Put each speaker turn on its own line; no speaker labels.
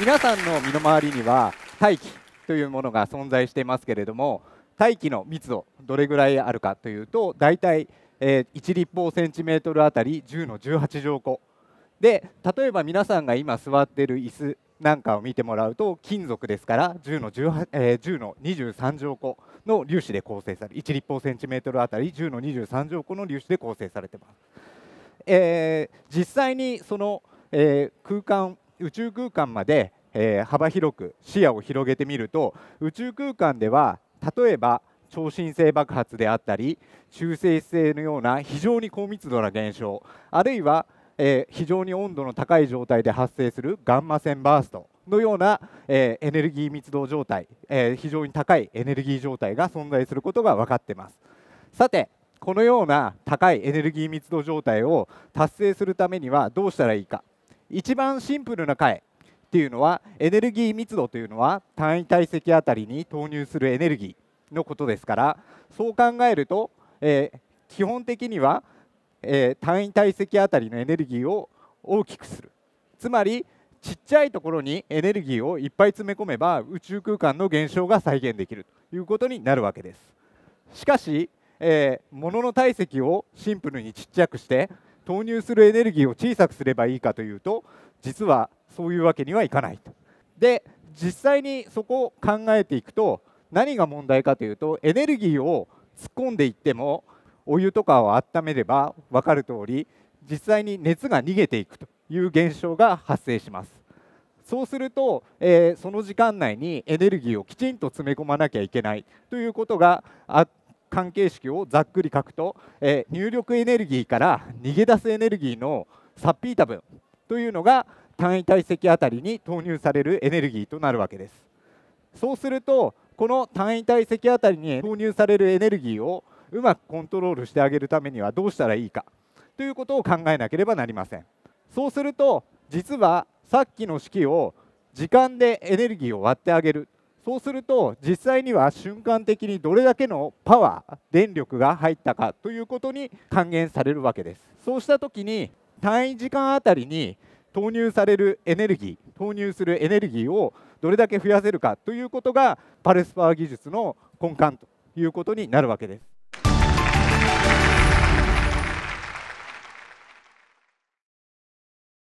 皆さんの身の回りには大気というものが存在していますけれども大気の密度どれぐらいあるかというと大体、え1立方センチメートルあたり10の18乗個で例えば皆さんが今座っている椅子なんかを見てもらうと金属ですから10の ,18、え10の23乗個の粒子で構成され1立方センチメートルあたり10の23乗個の粒子で構成されてます。えー、実際にその、えー、空間宇宙空間まで、えー、幅広く視野を広げてみると宇宙空間では例えば超新星爆発であったり中性子星のような非常に高密度な現象あるいは、えー、非常に温度の高い状態で発生するガンマ線バーストのような、えー、エネルギー密度状態、えー、非常に高いエネルギー状態が存在することが分かってますさてこのような高いエネルギー密度状態を達成するためにはどうしたらいいか一番シンプルな回っていうのはエネルギー密度というのは単位体積あたりに投入するエネルギーのことですからそう考えると、えー、基本的には、えー、単位体積あたりのエネルギーを大きくするつまりちっちゃいところにエネルギーをいっぱい詰め込めば宇宙空間の現象が再現できるということになるわけですしかし、えー、物の体積をシンプルにちっちゃくして投入するエネルギーを小さくすればいいかというと実はそういうわけにはいかないと。で実際にそこを考えていくと何が問題かというとエネルギーを突っ込んでいってもお湯とかを温めれば分かるとおり実際に熱が逃げていくという現象が発生します。そうすると、えー、その時間内にエネルギーをきちんと詰め込まなきゃいけないということがあって関係式をざっくり書くと、えー、入力エネルギーから逃げ出すエネルギーの差ピータ分というのが単位体積あたりに投入されるエネルギーとなるわけです。そうするとこの単位体積あたりに投入されるエネルギーをうまくコントロールしてあげるためにはどうしたらいいかということを考えなければなりません。そうすると実はさっきの式を時間でエネルギーを割ってあげるそうすると実際には瞬間的にどれだけのパワー電力が入ったかということに還元されるわけですそうした時に単位時間あたりに投入されるエネルギー投入するエネルギーをどれだけ増やせるかということがパルスパワー技術の根幹ということになるわけです